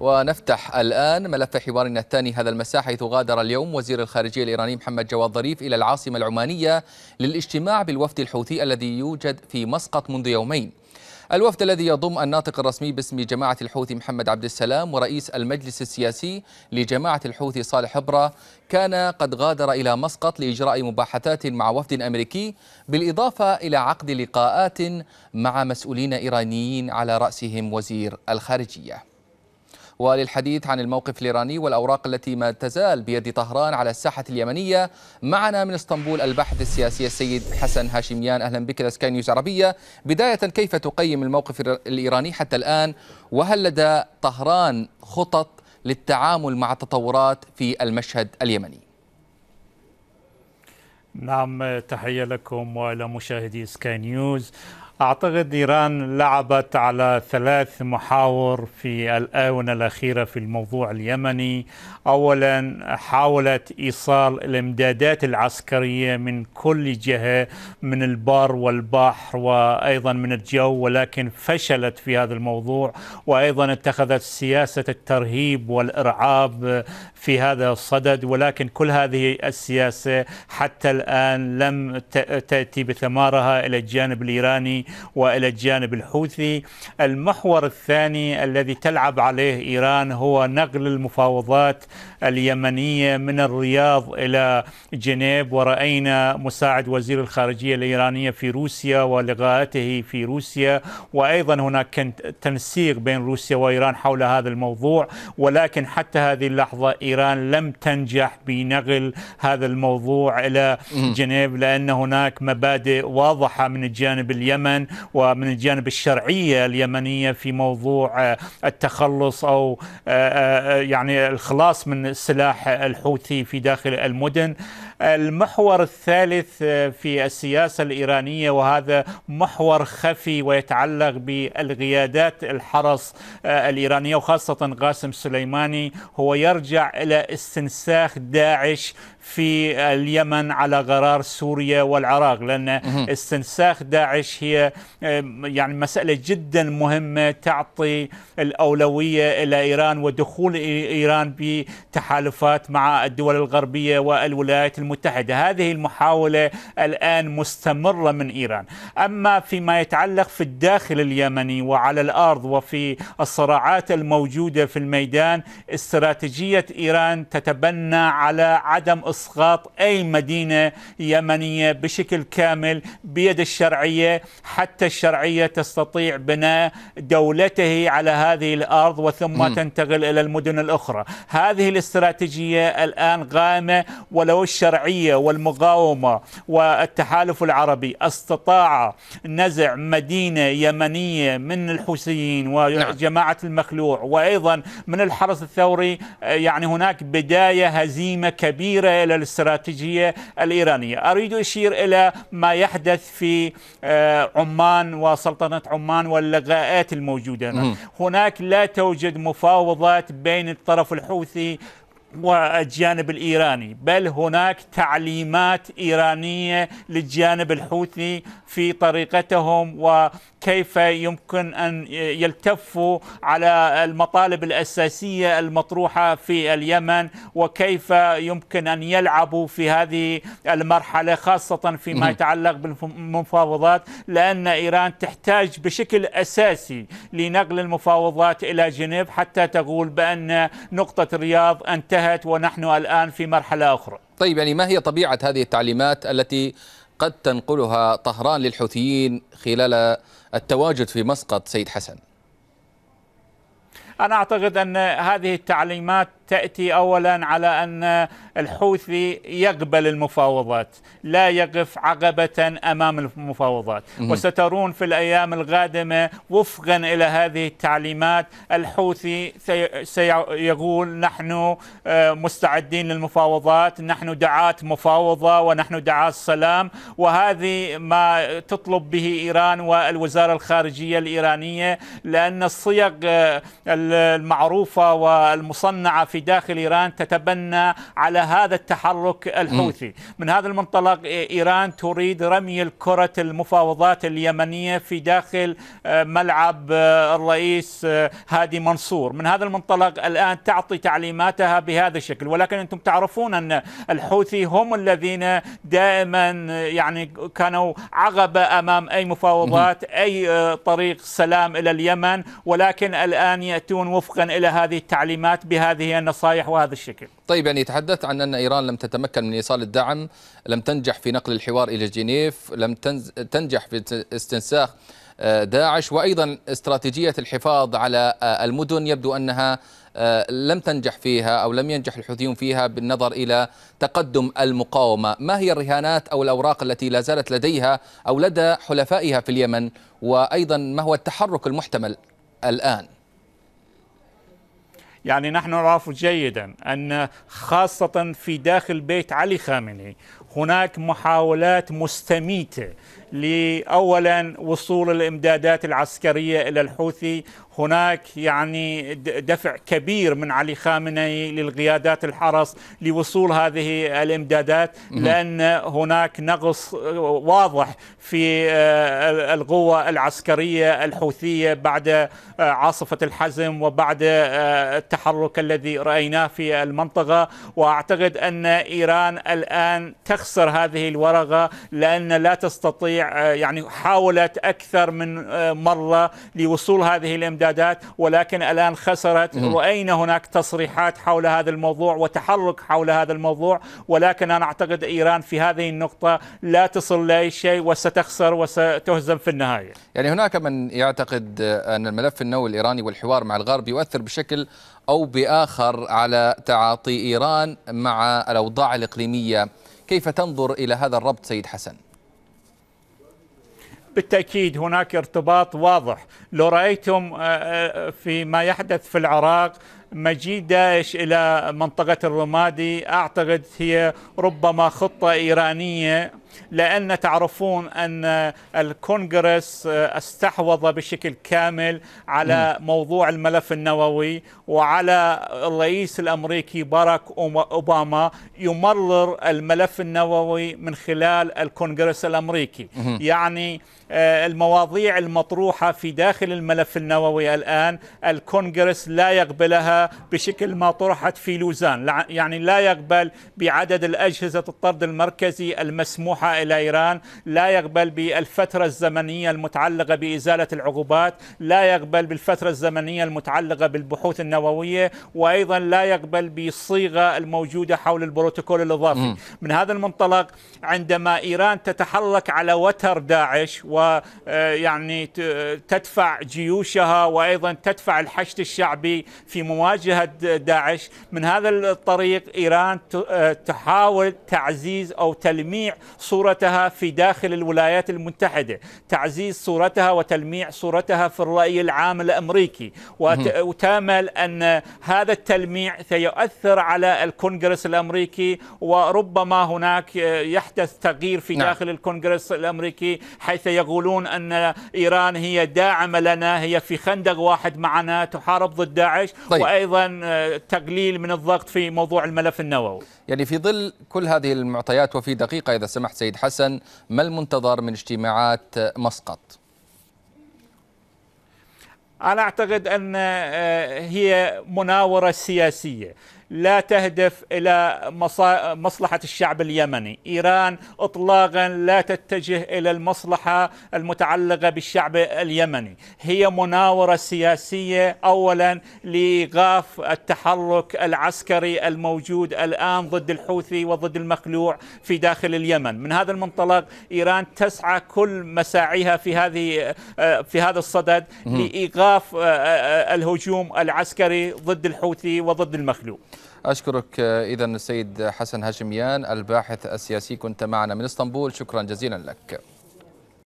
ونفتح الآن ملف حوارنا الثاني هذا المساء حيث غادر اليوم وزير الخارجية الإيراني محمد جواد ظريف إلى العاصمة العمانية للاجتماع بالوفد الحوثي الذي يوجد في مسقط منذ يومين الوفد الذي يضم الناطق الرسمي باسم جماعة الحوثي محمد عبد السلام ورئيس المجلس السياسي لجماعة الحوثي صالح حبرة كان قد غادر إلى مسقط لإجراء مباحثات مع وفد أمريكي بالإضافة إلى عقد لقاءات مع مسؤولين إيرانيين على رأسهم وزير الخارجية وللحديث عن الموقف الإيراني والأوراق التي ما تزال بيد طهران على الساحة اليمنية معنا من اسطنبول البحث السياسي السيد حسن هاشميان أهلا بك إلى سكاي نيوز عربية بداية كيف تقيم الموقف الإيراني حتى الآن وهل لدى طهران خطط للتعامل مع التطورات في المشهد اليمني نعم تحية لكم وإلى مشاهدي سكاي نيوز أعتقد إيران لعبت على ثلاث محاور في الآونة الأخيرة في الموضوع اليمني أولا حاولت إيصال الإمدادات العسكرية من كل جهة من البر والبحر وأيضا من الجو ولكن فشلت في هذا الموضوع وأيضا اتخذت سياسة الترهيب والإرعاب في هذا الصدد ولكن كل هذه السياسة حتى الآن لم تأتي بثمارها إلى الجانب الإيراني والى الجانب الحوثي المحور الثاني الذي تلعب عليه ايران هو نقل المفاوضات اليمنيه من الرياض الى جنيف وراينا مساعد وزير الخارجيه الايرانيه في روسيا ولقاءاته في روسيا وايضا هناك تنسيق بين روسيا وايران حول هذا الموضوع ولكن حتى هذه اللحظه ايران لم تنجح بنقل هذا الموضوع الى جنيف لان هناك مبادئ واضحه من الجانب اليمن اليمن ومن الجانب الشرعيه اليمنيه في موضوع آه، التخلص او آه، آه، يعني الخلاص من سلاح الحوثي في داخل المدن المحور الثالث في السياسة الإيرانية وهذا محور خفي ويتعلق بالقيادات الحرس الإيرانية وخاصة قاسم سليماني هو يرجع إلى استنساخ داعش في اليمن على غرار سوريا والعراق لأن استنساخ داعش هي يعني مسألة جدا مهمة تعطي الأولوية إلى إيران ودخول إيران بتحالفات مع الدول الغربية والولايات المتحدة المتحدة هذه المحاولة الآن مستمرة من إيران أما فيما يتعلق في الداخل اليمني وعلى الأرض وفي الصراعات الموجودة في الميدان استراتيجية إيران تتبنى على عدم إسقاط أي مدينة يمنية بشكل كامل بيد الشرعية حتى الشرعية تستطيع بناء دولته على هذه الأرض وثم م. تنتقل إلى المدن الأخرى هذه الاستراتيجية الآن قائمة ولو الشرعية الشرعية والمقاومة والتحالف العربي استطاع نزع مدينة يمنية من الحوثيين وجماعة نعم. المخلوع وأيضا من الحرس الثوري يعني هناك بداية هزيمة كبيرة إلى الاستراتيجية الإيرانية أريد أشير إلى ما يحدث في آه، عمان وسلطنة عمان واللغاءات الموجودة هناك لا توجد مفاوضات بين الطرف الحوثي والجانب الايراني، بل هناك تعليمات ايرانيه للجانب الحوثي في طريقتهم وكيف يمكن ان يلتفوا على المطالب الاساسيه المطروحه في اليمن وكيف يمكن ان يلعبوا في هذه المرحله خاصه فيما يتعلق بالمفاوضات لان ايران تحتاج بشكل اساسي لنقل المفاوضات الى جنيف حتى تقول بان نقطه الرياض انتهت انتهت ونحن الآن في مرحلة أخرى طيب يعني ما هي طبيعة هذه التعليمات التي قد تنقلها طهران للحوثيين خلال التواجد في مسقط سيد حسن أنا أعتقد أن هذه التعليمات تأتي أولا على أن الحوثي يقبل المفاوضات لا يقف عقبة أمام المفاوضات وسترون في الأيام القادمة وفقا إلى هذه التعليمات الحوثي سيقول نحن آه، مستعدين للمفاوضات نحن دعاة مفاوضة ونحن دعاة سلام وهذه ما تطلب به إيران والوزارة الخارجية الإيرانية لأن الصيغ آه، المعروفة والمصنعة في في داخل إيران تتبنى على هذا التحرك الحوثي من هذا المنطلق إيران تريد رمي الكرة المفاوضات اليمنية في داخل آه، ملعب آه، الرئيس آه، هادي منصور من هذا المنطلق الآن تعطي تعليماتها بهذا الشكل ولكن أنتم تعرفون أن الحوثي هم الذين دائما يعني كانوا عقبة أمام أي مفاوضات أي طريق سلام إلى اليمن ولكن الآن يأتون وفقا إلى هذه التعليمات بهذه النصائح وهذا الشكل طيب يعني تحدثت عن أن إيران لم تتمكن من إيصال الدعم لم تنجح في نقل الحوار إلى جنيف لم تنجح في استنساخ آه، داعش وأيضا استراتيجية الحفاظ على آه، المدن يبدو أنها آه، لم تنجح فيها أو لم ينجح الحوثيون فيها بالنظر إلى تقدم المقاومة ما هي الرهانات أو الأوراق التي لا زالت لديها أو لدى حلفائها في اليمن وأيضا ما هو التحرك المحتمل الآن يعني نحن نعرف جيدا أن خاصة في داخل بيت علي خامنئي هناك محاولات مستميتة لأولا وصول الإمدادات العسكرية إلى الحوثي هناك يعني دفع كبير من علي خامنئي للقيادات الحرس لوصول هذه الامدادات لان هناك نقص واضح في آه، القوه العسكريه الحوثيه بعد آه، عاصفه الحزم وبعد آه، التحرك الذي رايناه في المنطقه واعتقد ان ايران الان تخسر هذه الورقة لأن لا تستطيع آه، يعني حاولت أكثر من آه، مرة لوصول هذه الإمدادات ولكن الآن خسرت رأينا هناك تصريحات حول هذا الموضوع وتحرك حول هذا الموضوع ولكن أنا أعتقد إيران في هذه النقطة لا تصل لأي شيء وستخسر وستهزم في النهاية يعني هناك من يعتقد آه، أن الملف النووي الإيراني والحوار مع الغرب يؤثر بشكل أو بآخر على تعاطي إيران مع الأوضاع الإقليمية كيف تنظر إلى هذا الربط سيد حسن؟ بالتأكيد هناك ارتباط واضح لو رأيتم آه، آه، فيما يحدث في العراق مجيء داعش إلى منطقة الرمادي أعتقد هي ربما خطة إيرانية لأن تعرفون أن الكونغرس استحوذ بشكل كامل على موضوع الملف النووي وعلى الرئيس الأمريكي باراك أوباما يمرر الملف النووي من خلال الكونغرس الأمريكي يعني آه، المواضيع المطروحة في داخل الملف النووي الآن الكونغرس لا يقبلها بشكل ما طرحت في لوزان يعني لا يقبل بعدد الأجهزة الطرد المركزي المسموحة إلى إيران لا يقبل بالفترة الزمنية المتعلقة بإزالة العقوبات لا يقبل بالفترة الزمنية المتعلقة بالبحوث النووية وأيضا لا يقبل بالصيغة الموجودة حول البروتوكول الإضافي من هذا المنطلق عندما إيران تتحرك على وتر داعش ويعني آه، تدفع جيوشها وأيضا تدفع الحشد الشعبي في مواجهة مواجهة داعش من هذا الطريق إيران آه، تحاول تعزيز أو تلميع صورتها في داخل الولايات المتحدة تعزيز صورتها وتلميع صورتها في الرأي العام الأمريكي وتامل أن هذا التلميع سيؤثر على الكونغرس الأمريكي وربما هناك آه، يحدث تغيير في نعم. داخل الكونغرس الأمريكي حيث يقولون أن إيران هي داعمة لنا هي في خندق واحد معنا تحارب ضد داعش طيب. وايضا آه، تقليل من الضغط في موضوع الملف النووي. يعني في ظل كل هذه المعطيات وفي دقيقه اذا سمحت سيد حسن ما المنتظر من اجتماعات مسقط؟ انا اعتقد ان آه، هي مناوره سياسيه لا تهدف الى مصلحه الشعب اليمني، ايران اطلاقا لا تتجه الى المصلحه المتعلقه بالشعب اليمني، هي مناوره سياسيه اولا لايقاف التحرك العسكري الموجود الان ضد الحوثي وضد المخلوع في داخل اليمن، من هذا المنطلق ايران تسعى كل مساعيها في هذه في هذا الصدد لايقاف الهجوم العسكري ضد الحوثي وضد المخلوع. أشكرك آه، إذا السيد حسن هاشميان الباحث السياسي كنت معنا من اسطنبول شكرا جزيلا لك